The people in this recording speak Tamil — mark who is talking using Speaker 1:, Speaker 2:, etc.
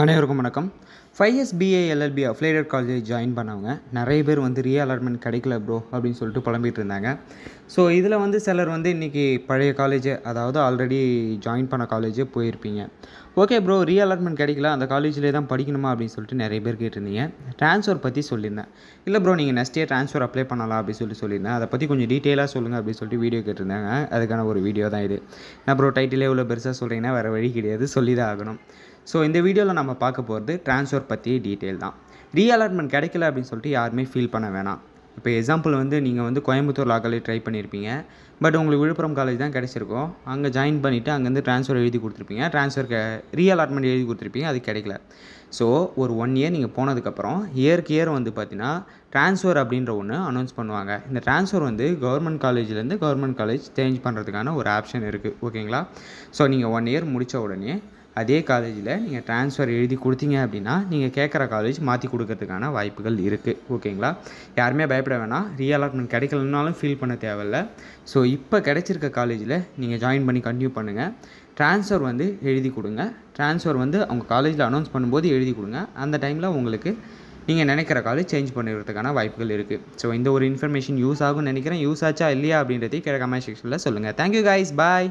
Speaker 1: அனைவருக்கும் வணக்கம் five years BA LLB affiliated college join பண்ணவங்க நிறைய பேர் வந்து ரீ அலாட்மெண்ட் கிடைக்கல ப்ரோ அப்படின்னு சொல்லிட்டு புலம்பிகிட்டு இருந்தாங்க ஸோ இதில் வந்து சிலர் வந்து இன்றைக்கி பழைய காலேஜ் அதாவது ஆல்ரெடி ஜாயின் பண்ண காலேஜே போயிருப்பீங்க ஓகே ப்ரோ ரீ அலாட்மெண்ட் கிடைக்கல அந்த காலேஜ்லேயே தான் படிக்கணுமா அப்படின்னு சொல்லிட்டு நிறைய பேர் கேட்டிருந்தீங்க ட்ரான்ஸ்ஃபர் பற்றி சொல்லியிருந்தேன் இல்லை ப்ரோ நீங்கள் நெக்ஸ்ட் இயர் ட்ரான்ஸ்ஃபர் அப்ளை பண்ணலாம் அப்படின்னு சொல்லி சொல்லியிருந்தேன் அதை பற்றி கொஞ்சம் டீட்டெயிலாக சொல்லுங்கள் அப்படின்னு சொல்லிட்டு வீடியோ கேட்டிருந்தாங்க அதுக்கான ஒரு வீடியோ தான் இது நான் ப்ரோ டைட்டிலே இவ்வளோ பெருசாக சொல்கிறீங்கன்னா வேறு வழி கிடையாது சொல்லி தான் ஆகணும் ஸோ இந்த வீடியோவில் நம்ம பார்க்க போகிறது ட்ரான்ஸ்ஃபர் பற்றி டீட்டெயில் தான் ரீஅலாட்மெண்ட் கிடைக்கல அப்படின்னு சொல்லிட்டு யாருமே ஃபீல் பண்ண வேணாம் இப்போ எக்ஸாம்பிள் வந்து நீங்கள் வந்து கோயம்புத்தூர் லா காலேஜ் ட்ரை பண்ணியிருப்பீங்க பட் உங்களுக்கு விழுப்புரம் காலேஜ் தான் கிடைச்சிருக்கும் அங்கே ஜாயின் பண்ணிவிட்டு அங்கேருந்து ட்ரான்ஸ்ஃபர் எழுதி கொடுத்துருப்பீங்க ட்ரான்ஸ்ஃபர் க ரீஅலாட்மெண்ட் எழுதி கொடுத்துருப்பீங்க அது கிடைக்கல ஸோ ஒரு ஒன் இயர் நீங்கள் போனதுக்கப்புறம் இயருக்கு இயர் வந்து பார்த்தீங்கன்னா ட்ரான்ஸ்ஃபர் அப்படின்ற ஒன்று அனௌன்ஸ் பண்ணுவாங்க இந்த ட்ரான்ஸ்ஃபர் வந்து கவர்மெண்ட் காலேஜ்லேருந்து கவர்மெண்ட் காலேஜ் சேஞ்ச் பண்ணுறதுக்கான ஒரு ஆப்ஷன் இருக்குது ஓகேங்களா ஸோ நீங்கள் ஒன் இயர் முடித்த உடனே அதே காலேஜில் நீங்கள் ட்ரான்ஸ்ஃபர் எழுதி கொடுத்தீங்க அப்படின்னா நீங்கள் கேட்குற காலேஜ் மாற்றி கொடுக்கறதுக்கான வாய்ப்புகள் இருக்குது ஓகேங்களா யாருமே பயப்பட வேணாம் ரீஅலாட்மெண்ட் கிடைக்கலனாலும் ஃபீல் பண்ண தேவையில்ல ஸோ இப்போ கிடைச்சிருக்க காலேஜில் நீங்கள் ஜாயின் பண்ணி கண்டினியூ பண்ணுங்கள் ட்ரான்ஸ்ஃபர் வந்து எழுதி கொடுங்க ட்ரான்ஸ்ஃபர் வந்து அவங்க காலேஜில் அனௌன்ஸ் பண்ணும்போது எழுதி கொடுங்க அந்த டைமில் உங்களுக்கு நீங்கள் நினைக்கிற காலேஜ் சேஞ்ச் பண்ணிடுறதுக்கான வாய்ப்புகள் இருக்குது ஸோ இந்த ஒரு இன்ஃபர்மேஷன் யூஸ் ஆகும்னு நினைக்கிறேன் யூஸ் ஆச்சா இல்லையா அப்படின்றதையும் கிடைக்காம செக்ஷனில் சொல்லுங்கள் தேங்க்யூ கைஸ் பாய்